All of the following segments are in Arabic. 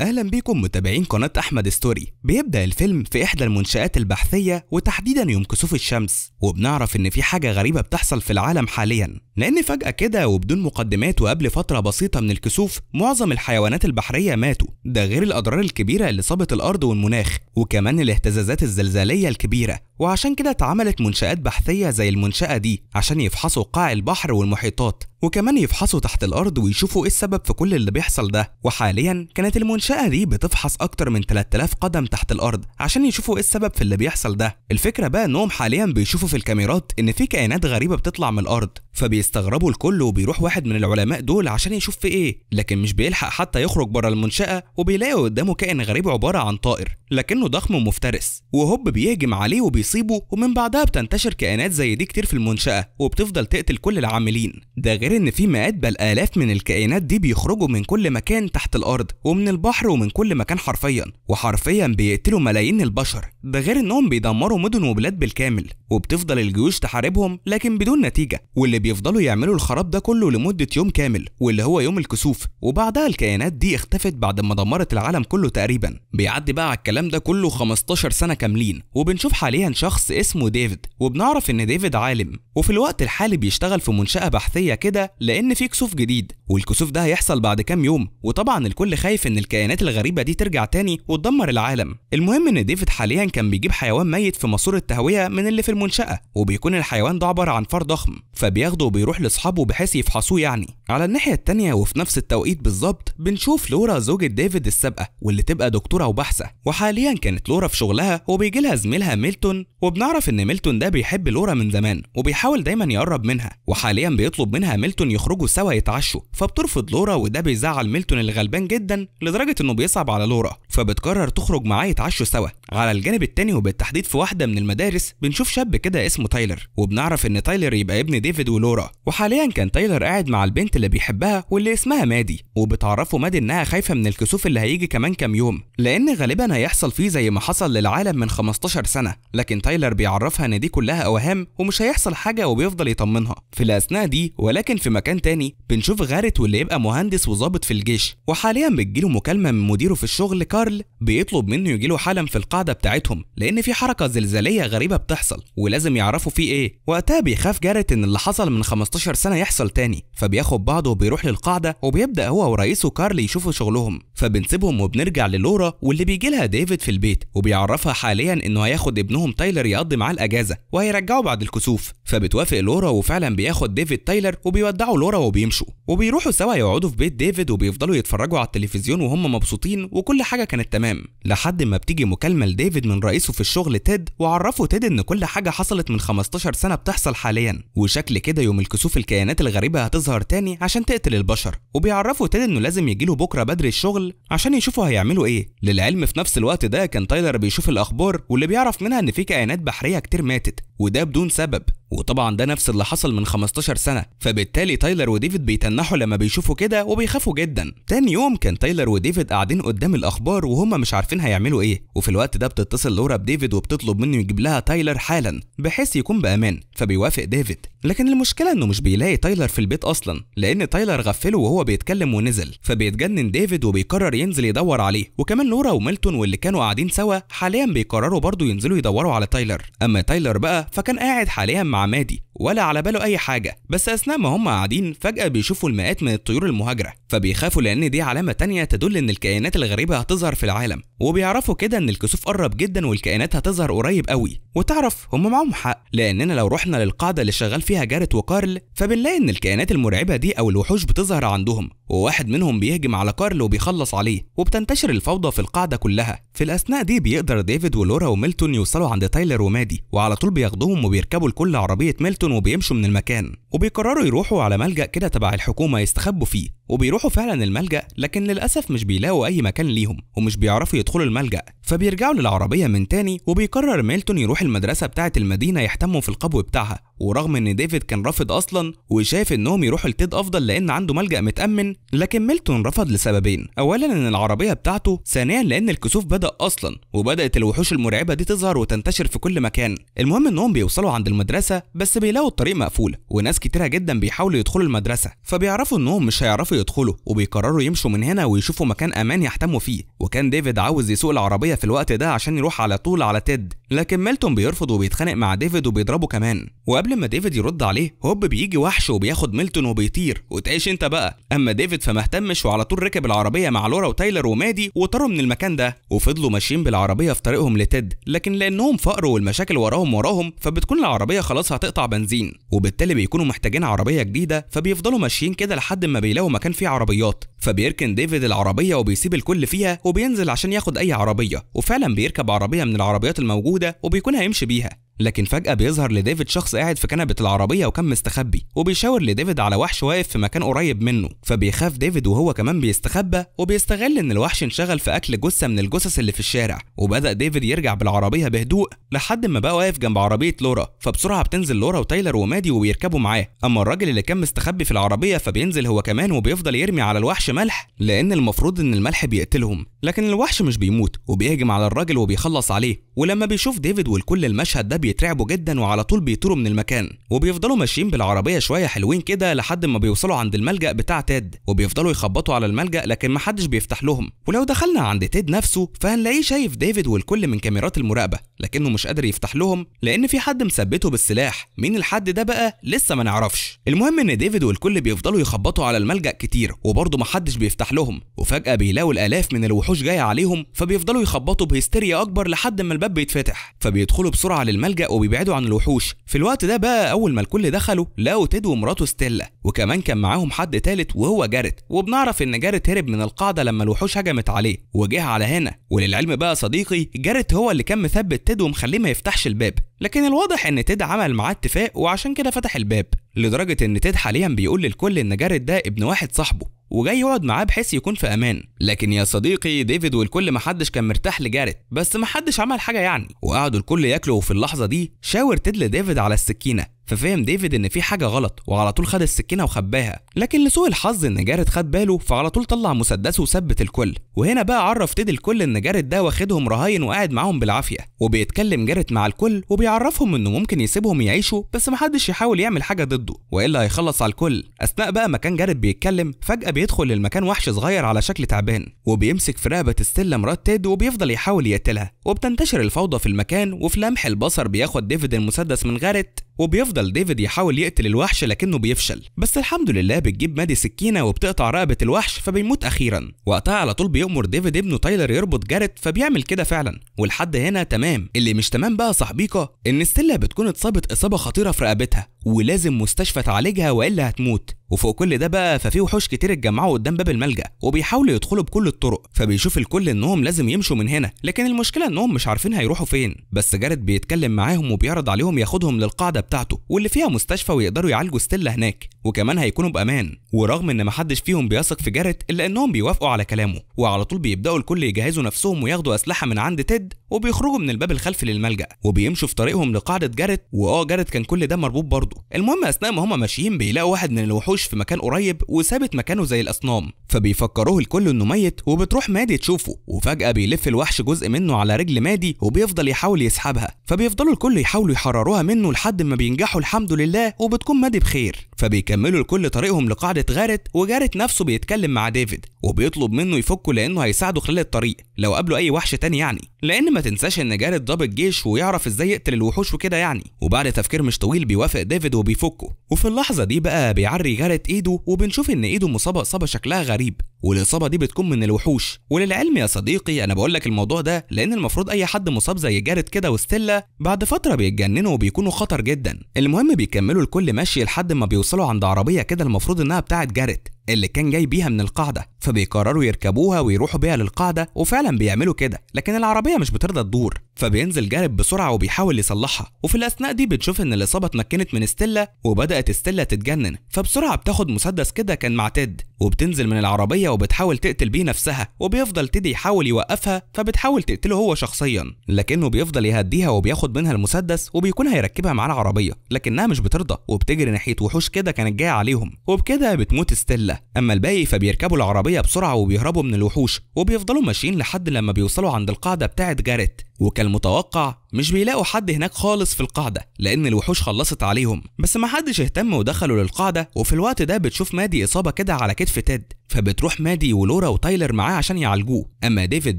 اهلا بيكم متابعين قناه احمد ستوري بيبدا الفيلم في احدى المنشات البحثيه وتحديدا يوم كسوف الشمس وبنعرف ان في حاجه غريبه بتحصل في العالم حاليا لان فجاه كده وبدون مقدمات وقبل فتره بسيطه من الكسوف معظم الحيوانات البحريه ماتوا ده غير الاضرار الكبيره اللي صابت الارض والمناخ وكمان الاهتزازات الزلزاليه الكبيره وعشان كده اتعملت منشآت بحثية زي المنشأة دي عشان يفحصوا قاع البحر والمحيطات وكمان يفحصوا تحت الأرض ويشوفوا إيه السبب في كل اللي بيحصل ده وحاليا كانت المنشأة دي بتفحص أكتر من 3000 قدم تحت الأرض عشان يشوفوا إيه السبب في اللي بيحصل ده الفكرة بقى إنهم حاليا بيشوفوا في الكاميرات إن في كائنات غريبة بتطلع من الأرض فبيستغربوا الكل وبيروح واحد من العلماء دول عشان يشوف في ايه لكن مش بيلحق حتى يخرج بره المنشأة وبيلاقي قدامه كائن غريب عبارة عن طائر لكنه ضخم ومفترس وهوب بيهجم عليه وبيصيبه ومن بعدها بتنتشر كائنات زي دي كتير في المنشأة وبتفضل تقتل كل العاملين ده غير ان في مئات بل آلاف من الكائنات دي بيخرجوا من كل مكان تحت الأرض ومن البحر ومن كل مكان حرفيا وحرفيا بيقتلوا ملايين البشر ده غير انهم بيدمروا مدن وبلاد بالكامل وبتفضل الجيوش تحاربهم لكن بدون نتيجة واللي بيفضلوا يعملوا الخراب ده كله لمده يوم كامل واللي هو يوم الكسوف وبعدها الكائنات دي اختفت بعد ما دمرت العالم كله تقريبا بيعدي بقى على الكلام ده كله 15 سنه كاملين وبنشوف حاليا شخص اسمه ديفيد وبنعرف ان ديفيد عالم وفي الوقت الحالي بيشتغل في منشاه بحثيه كده لان في كسوف جديد والكسوف ده هيحصل بعد كام يوم وطبعا الكل خايف ان الكائنات الغريبه دي ترجع تاني وتدمر العالم المهم ان ديفيد حاليا كان بيجيب حيوان ميت في ماسوره تهويه من اللي في المنشاه وبيكون الحيوان ده عباره عن فار ضخم فبياخده وبيروح لاصحابه بحيث يفحصوه يعني على الناحيه الثانيه وفي نفس التوقيت بالظبط بنشوف لورا زوجة ديفيد السابقه واللي تبقى دكتوره وباحثه وحاليا كانت لورا في شغلها وبيجي لها زميلها ميلتون وبنعرف ان ميلتون ده بيحب لورا من زمان وبيحاول دايما يقرب منها وحاليا بيطلب منها ميلتون يخرجوا سوا يتعشوا فبترفض لورا وده بيزعل ميلتون الغلبان جدا لدرجه انه بيصعب على لورا فبتقرر تخرج معاه يتعشوا سوا على الجانب التاني وبالتحديد في واحده من المدارس بنشوف شاب كده اسمه تايلر وبنعرف ان تايلر يبقى ابن ديفيد ولورا وحاليا كان تايلر قاعد مع البنت اللي بيحبها واللي اسمها مادي وبتعرفه مادي انها خايفه من الكسوف اللي هيجي كمان كام يوم لان غالبا هيحصل فيه زي ما حصل للعالم من 15 سنه لكن تايلر بيعرفها ان دي كلها اوهام ومش هيحصل حاجه وبيفضل يطمنها في الاثناء دي ولكن في مكان تاني بنشوف غارت واللي يبقى مهندس وظابط في الجيش وحاليا بتجيله مكالمه من مديره في الشغل كارل بيطلب منه يجيله حالا في القاعه القاعده بتاعتهم لان في حركه زلزاليه غريبه بتحصل ولازم يعرفوا في ايه وقتها بيخاف جاريت ان اللي حصل من 15 سنه يحصل تاني فبياخد بعضه وبيروح للقاعده وبيبدا هو ورئيسه كارل يشوفوا شغلهم فبنسيبهم وبنرجع للورا واللي بيجي لها ديفيد في البيت وبيعرفها حاليا انه هياخد ابنهم تايلر يقضي معاه الاجازه وهيرجعه بعد الكسوف فبتوافق لورا وفعلا بياخد ديفيد تايلر وبيودعوا لورا وبيمشوا وبيروحوا سوا يقعدوا في بيت ديفيد وبيفضلوا يتفرجوا على التلفزيون وهم مبسوطين وكل حاجه كانت تمام لحد ما بتيجي مكالمه ديفيد من رئيسه في الشغل تيد وعرفه تيد ان كل حاجه حصلت من 15 سنه بتحصل حاليا وشكل كده يوم الكسوف الكيانات الغريبه هتظهر تاني عشان تقتل البشر وبيعرفوا تيد انه لازم يجيله بكره بدري الشغل عشان يشوفوا هيعملوا ايه للعلم في نفس الوقت ده كان تايلر بيشوف الاخبار واللي بيعرف منها ان في كائنات بحريه كتير ماتت وده بدون سبب وطبعا ده نفس اللي حصل من 15 سنه فبالتالي تايلر وديفيد بيتنحوا لما بيشوفوا كده وبيخافوا جدا تاني يوم كان تايلر وديفيد قاعدين قدام الاخبار وهم مش عارفين هيعملوا ايه وفي الوقت ده بتتصل لورا بديفيد وبتطلب منه يجيب لها تايلر حالا بحيث يكون بامان فبيوافق ديفيد لكن المشكله انه مش بيلاقي تايلر في البيت اصلا لان تايلر غفله وهو بيتكلم ونزل فبيتجنن ديفيد وبيقرر ينزل يدور عليه وكمان لورا وميلتون واللي كانوا قاعدين سوا حاليا بيقرروا برضه ينزلوا يدوروا على تايلر اما تايلر بقى فكان قاعد حاليا مع Ahmedi. ولا على باله اي حاجه بس اثناء ما هم قاعدين فجاه بيشوفوا المئات من الطيور المهاجره فبيخافوا لان دي علامه تانية تدل ان الكائنات الغريبه هتظهر في العالم وبيعرفوا كده ان الكسوف قرب جدا والكائنات هتظهر قريب قوي وتعرف هم معاهم حق لاننا لو رحنا للقاعده اللي شغال فيها جارت وكارل فبنلاقي ان الكائنات المرعبه دي او الوحوش بتظهر عندهم وواحد منهم بيهجم على كارل وبيخلص عليه وبتنتشر الفوضى في القاعده كلها في الاثناء دي بيقدر ديفيد ولورا وميلتون يوصلوا عند تايلر ومادي وعلى طول بياخدوهم وبيركبوا لكل عربيه ميلتون وبيمشوا من المكان وبيقرروا يروحوا على ملجأ كده تبع الحكومة يستخبوا فيه وبيروحوا فعلا الملجأ لكن للأسف مش بيلاقوا أي مكان ليهم ومش بيعرفوا يدخلوا الملجأ فبيرجعوا للعربية من تاني وبيقرر ميلتون يروح المدرسة بتاعة المدينة يحتموا في القبو بتاعها ورغم ان ديفيد كان رافض اصلا وشايف انهم يروحوا لتيد افضل لان عنده ملجا متامن لكن ميلتون رفض لسببين اولا ان العربيه بتاعته ثانيا لان الكسوف بدا اصلا وبدات الوحوش المرعبه دي تظهر وتنتشر في كل مكان المهم انهم بيوصلوا عند المدرسه بس بيلاقوا الطريق مقفول وناس كتيره جدا بيحاولوا يدخلوا المدرسه فبيعرفوا انهم مش هيعرفوا يدخلوا وبيقرروا يمشوا من هنا ويشوفوا مكان امان يحتموا فيه وكان ديفيد عاوز يسوق العربيه في الوقت ده عشان يروح على طول على تيد لكن ميلتون بيرفض وبيتخانق مع ديفيد وبيضربه كمان وقبل ما ديفيد يرد عليه هوب بيجي وحش وبياخد ميلتون وبيطير وتعيش انت بقى اما ديفيد فما اهتمش وعلى طول ركب العربيه مع لورا وتايلر ومادي وطاروا من المكان ده وفضلوا ماشيين بالعربيه في طريقهم لتيد لكن لانهم فقر والمشاكل وراهم وراهم فبتكون العربيه خلاص هتقطع بنزين وبالتالي بيكونوا محتاجين عربيه جديده فبيفضلوا ماشيين كده لحد ما بيلاقوا مكان كان فيه عربيات فبيركن ديفيد العربيه وبيسيب الكل فيها وبينزل عشان ياخد اي عربيه وفعلا بيركب عربيه من العربيات الموجوده وبيكون هيمشي بيها لكن فجأة بيظهر لديفيد شخص قاعد في كنبة العربية وكان مستخبي وبيشاور لديفيد على وحش واقف في مكان قريب منه فبيخاف ديفيد وهو كمان بيستخبى وبيستغل ان الوحش انشغل في اكل جثة من الجثث اللي في الشارع وبدأ ديفيد يرجع بالعربية بهدوء لحد ما بقى واقف جنب عربية لورا فبسرعة بتنزل لورا وتايلر ومادي وبيركبوا معاه اما الراجل اللي كان مستخبي في العربية فبينزل هو كمان وبيفضل يرمي على الوحش ملح لان المفروض ان الملح بيقتلهم لكن الوحش مش بيموت وبيهجم على الراجل وبيخلص عليه ولما بيشوف ديفيد والكل المشهد ده بيترعبوا جدا وعلى طول بيطيروا من المكان وبيفضلوا ماشيين بالعربيه شويه حلوين كده لحد ما بيوصلوا عند الملجا بتاع تيد وبيفضلوا يخبطوا على الملجا لكن محدش بيفتح لهم ولو دخلنا عند تيد نفسه فهنلاقيه شايف ديفيد والكل من كاميرات المراقبه لكنه مش قادر يفتح لهم لان في حد مثبته بالسلاح مين الحد ده بقى لسه ما نعرفش المهم ان ديفيد والكل بيفضلوا يخبطوا على الملجا كتير وبرضه محدش بيفتح لهم وفجأة بيلاقوا الآلاف من الوحوش جاية عليهم فبيفضلوا يخبطوا بهستيريا أكبر لحد ما الباب بيتفتح فبيدخلوا بسرعة للملجأ وبيبعدوا عن الوحوش في الوقت ده بقى أول ما الكل دخلوا لقوا تيد ومراته ستيلا وكمان كان معاهم حد تالت وهو جارت وبنعرف إن جارت هرب من القاعدة لما الوحوش هجمت عليه وجه على هنا وللعلم بقى صديقي جارت هو اللي كان مثبت تيد ومخليه ما يفتحش الباب لكن الواضح إن تيد عمل معاه اتفاق وعشان كده فتح الباب لدرجة إن تيد حاليا بيقول للكل إن جارد ده ابن واحد صاحبه وجاي يقعد معاه بحيث يكون في امان لكن يا صديقي ديفيد والكل محدش كان مرتاح لجاريت بس محدش عمل حاجه يعني وقعدوا الكل ياكلوا وفي اللحظه دي شاور تيد لديفيد على السكينه ففهم ديفيد ان في حاجه غلط وعلى طول خد السكينه وخباها لكن لسوء الحظ ان جارد خد باله فعلى طول طلع مسدسه وثبت الكل وهنا بقى عرف تيد الكل ان جارد ده واخدهم رهاين وقاعد معاهم بالعافيه وبيتكلم جارد مع الكل وبيعرفهم انه ممكن يسيبهم يعيشوا بس محدش يحاول يعمل حاجه ضده والا هيخلص على الكل اثناء بقى ما كان جارد بيتكلم فجاه بيدخل للمكان وحش صغير على شكل تعبان وبيمسك في رقبه ستيلا مرات تيد وبيفضل يحاول يقتلها وبتنتشر الفوضى في المكان وفي لمح البصر بياخد ديفيد المسدس من جارد وبيفضل ديفيد يحاول يقتل الوحش لكنه بيفشل بس الحمد لله بتجيب مادي سكينه وبتقطع رقبه الوحش فبيموت اخيرا وقتها على طول بيأمر ديفيد ابنه تايلر يربط جاريت فبيعمل كده فعلا ولحد هنا تمام اللي مش تمام بقى صاحبيكا ان ستيلا بتكون اتصابت اصابه خطيره في رقبتها ولازم مستشفى تعالجها والا هتموت وفوق كل ده بقى ففي وحوش كتير اتجمعوا قدام باب الملجا وبيحاولوا يدخلوا بكل الطرق فبيشوف الكل انهم لازم يمشوا من هنا لكن المشكله انهم مش عارفين هيروحوا فين بس جارد بيتكلم معاهم وبيعرض عليهم ياخدهم للقاعده بتاعته واللي فيها مستشفى ويقدروا يعالجوا ستيلا هناك وكمان هيكونوا بامان ورغم ان محدش فيهم بيثق في جارد الا انهم بيوافقوا على كلامه وعلى طول بيبداوا الكل يجهزوا نفسهم وياخدوا اسلحه من عند تيد وبيخرجوا من الباب الخلفي للملجا وبيمشوا في طريقهم لقاعده جارد واه جارد كان كل ده مربوط برضه المهم اثناء ما هم ماشيين بيلاقوا واحد من الوحوش ملقوش في مكان قريب وسابت مكانه زي الاصنام فبيفكروه الكل انه ميت وبتروح مادي تشوفه وفجاه بيلف الوحش جزء منه على رجل مادي وبيفضل يحاول يسحبها فبيفضلوا الكل يحاولوا يحرروها منه لحد ما بينجحوا الحمد لله وبتكون مادي بخير فبيكملوا الكل طريقهم لقاعدة غارت وجارت نفسه بيتكلم مع ديفيد وبيطلب منه يفكه لأنه هيساعده خلال الطريق لو قابله أي وحش تاني يعني لأن ما تنساش إن جارت ضابط جيش ويعرف إزاي يقتل الوحوش وكده يعني وبعد تفكير مش طويل بيوافق ديفيد وبيفكه وفي اللحظة دي بقى بيعري جارت إيده وبنشوف إن إيده مصابة إصابة شكلها غريب والاصابه دي بتكون من الوحوش وللعلم يا صديقي انا بقول لك الموضوع ده لان المفروض اي حد مصاب زي جارد كده وستيلا بعد فتره بيتجننوا وبيكونوا خطر جدا المهم بيكملوا الكل ماشي لحد ما بيوصلوا عند عربيه كده المفروض انها بتاعت جارد اللي كان جاي بيها من القاعدة فبيقرروا يركبوها ويروحوا بيها للقاعدة وفعلا بيعملوا كده لكن العربية مش بترضى تدور فبينزل جارب بسرعة وبيحاول يصلحها وفي الأثناء دي بتشوف إن الإصابة اتمكنت من ستيلا وبدأت ستيلا تتجنن فبسرعة بتاخد مسدس كده كان مع تيد وبتنزل من العربية وبتحاول تقتل بيه نفسها وبيفضل تيد يحاول يوقفها فبتحاول تقتله هو شخصيا لكنه بيفضل يهديها وبياخد منها المسدس وبيكون هيركبها معاه العربية لكنها مش بترضى وبتجري ناحية وحوش كده كانت جاية عليهم وبكده بتموت ستيلا الرحلة أما الباقي فبيركبوا العربية بسرعة وبيهربوا من الوحوش وبيفضلوا ماشيين لحد لما بيوصلوا عند القاعدة بتاعة جاريت وكالمتوقع مش بيلاقوا حد هناك خالص في القاعدة لأن الوحوش خلصت عليهم بس محدش اهتم ودخلوا للقاعدة وفي الوقت ده بتشوف مادي إصابة كده على كتف تيد فبتروح مادي ولورا وتايلر معاه عشان يعالجوه أما ديفيد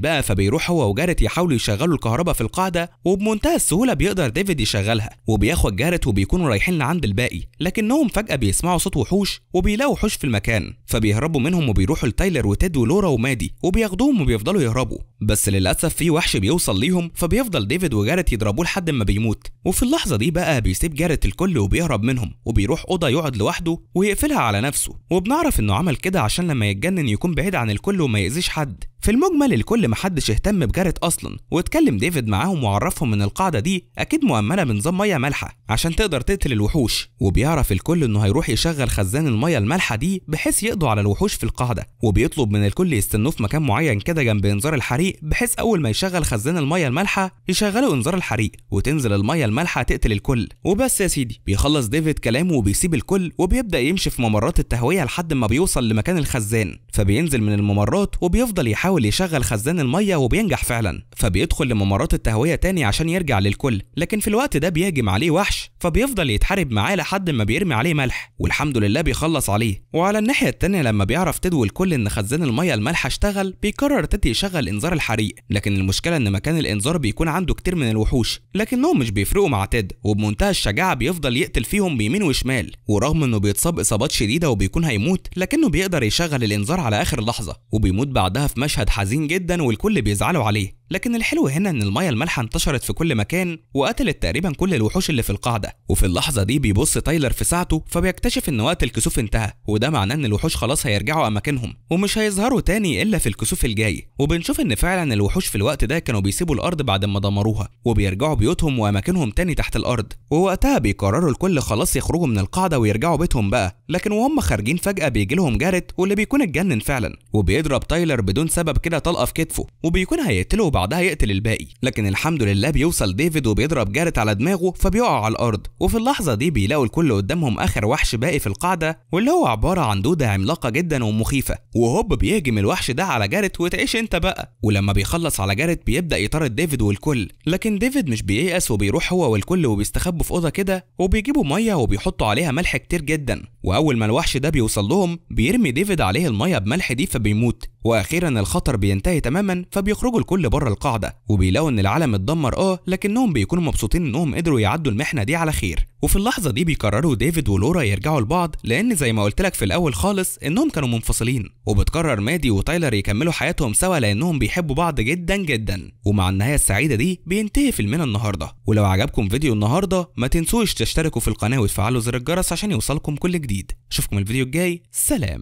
بقى فبيروح هو وجاريت يحاولوا يشغلوا الكهرباء في القاعدة وبمنتهى السهولة بيقدر ديفيد يشغلها وبياخد جاريت وبيكونوا رايحين لعند الباقي لكنهم فجأة بيسمعوا صوت وحوش وبيلاقوا وحوش في المكان فبيهربوا منهم وبيروحوا لتايلر وتيد ولورا ومادي وبياخدوهم وبيفضلوا يهربوا بس للأسف في وحش بيوصل ليهم فبيفضل ديفيد وجارت جارت يضربوه لحد ما بيموت وفي اللحظه دي بقى بيسيب جارت الكل وبيهرب منهم وبيروح اوضه يقعد لوحده ويقفلها على نفسه وبنعرف انه عمل كده عشان لما يتجنن يكون بعيد عن الكل وما يأذيش حد في المجمل الكل محدش اهتم بجاريت اصلا واتكلم ديفيد معاهم وعرفهم ان القاعده دي اكيد مؤمنه بنظام ميه مالحه عشان تقدر تقتل الوحوش وبيعرف الكل انه هيروح يشغل خزان الميه المالحه دي بحيث يقضوا على الوحوش في القاعده وبيطلب من الكل يستنوه في مكان معين كده جنب انذار الحريق بحيث اول ما يشغل خزان الميه المالحه يشغلوا انذار الحريق وتنزل الميه المالحه تقتل الكل وبس يا سيدي بيخلص ديفيد كلامه وبيسيب الكل وبيبدا يمشي في ممرات التهويه لحد ما بيوصل لمكان الخزان فبينزل من الممرات وبيفضل يحاول بيحاول يشغل خزان الميه وبينجح فعلا فبيدخل لممرات التهويه تاني عشان يرجع للكل لكن في الوقت ده بيهجم عليه وحش فبيفضل يتحارب معاه لحد ما بيرمي عليه ملح والحمد لله بيخلص عليه وعلى الناحيه التانيه لما بيعرف تدو الكل ان خزان الميه المالحه اشتغل بيقرر تدي يشغل انذار الحريق لكن المشكله ان مكان الانذار بيكون عنده كتير من الوحوش لكنهم مش بيفرقوا مع تيد وبمنتهى الشجاعه بيفضل يقتل فيهم بيمين وشمال ورغم انه بيتصاب اصابات شديده وبيكون هيموت لكنه بيقدر يشغل الانذار على اخر لحظه وبيموت بعدها في مشهد مشهد حزين جدا والكل بيزعلوا عليه لكن الحلو هنا ان المايه المالحه انتشرت في كل مكان وقتلت تقريبا كل الوحوش اللي في القاعده وفي اللحظه دي بيبص تايلر في ساعته فبيكتشف ان وقت الكسوف انتهى وده معناه ان الوحوش خلاص هيرجعوا اماكنهم ومش هيظهروا تاني الا في الكسوف الجاي وبنشوف ان فعلا الوحوش في الوقت ده كانوا بيسيبوا الارض بعد ما دمروها وبيرجعوا بيوتهم واماكنهم تاني تحت الارض ووقتها بيقرروا الكل خلاص يخرجوا من القاعده ويرجعوا بيتهم بقى لكن وهم خارجين فجاه بيجي لهم جارت واللي بيكون اتجنن فعلا وبيضرب تايلر بدون سبب كده طلقه في كتفه وبيكون هيقتله بعضها يقتل الباقي لكن الحمد لله بيوصل ديفيد وبيضرب جارت على دماغه فبيقع على الارض وفي اللحظه دي بيلاقوا الكل قدامهم اخر وحش باقي في القاعده واللي هو عباره عن دوده عملاقه جدا ومخيفه وهوب بيهجم الوحش ده على جارت وتعيش انت بقى ولما بيخلص على جارت بيبدا يطارد ديفيد والكل لكن ديفيد مش بييأس وبيروح هو والكل وبيستخبوا في اوضه كده وبيجيبوا ميه وبيحطوا عليها ملح كتير جدا واول ما الوحش ده بيوصل لهم بيرمي ديفيد عليه الميه بملح دي فبيموت واخيرا الخطر بينتهي تماما فبيخرجوا الكل بره القاعده وبيلاقوا ان العالم اتدمر اه لكنهم بيكونوا مبسوطين انهم قدروا يعدوا المحنه دي على خير وفي اللحظه دي بيقرروا ديفيد ولورا يرجعوا لبعض لان زي ما قلت لك في الاول خالص انهم كانوا منفصلين وبتقرر مادي وتايلر يكملوا حياتهم سوا لانهم بيحبوا بعض جدا جدا ومع النهايه السعيده دي بينتهي فيلمنا النهارده ولو عجبكم فيديو النهارده ما تنسوش تشتركوا في القناه وتفعلوا زر الجرس عشان يوصلكم كل جديد اشوفكم الفيديو الجاي سلام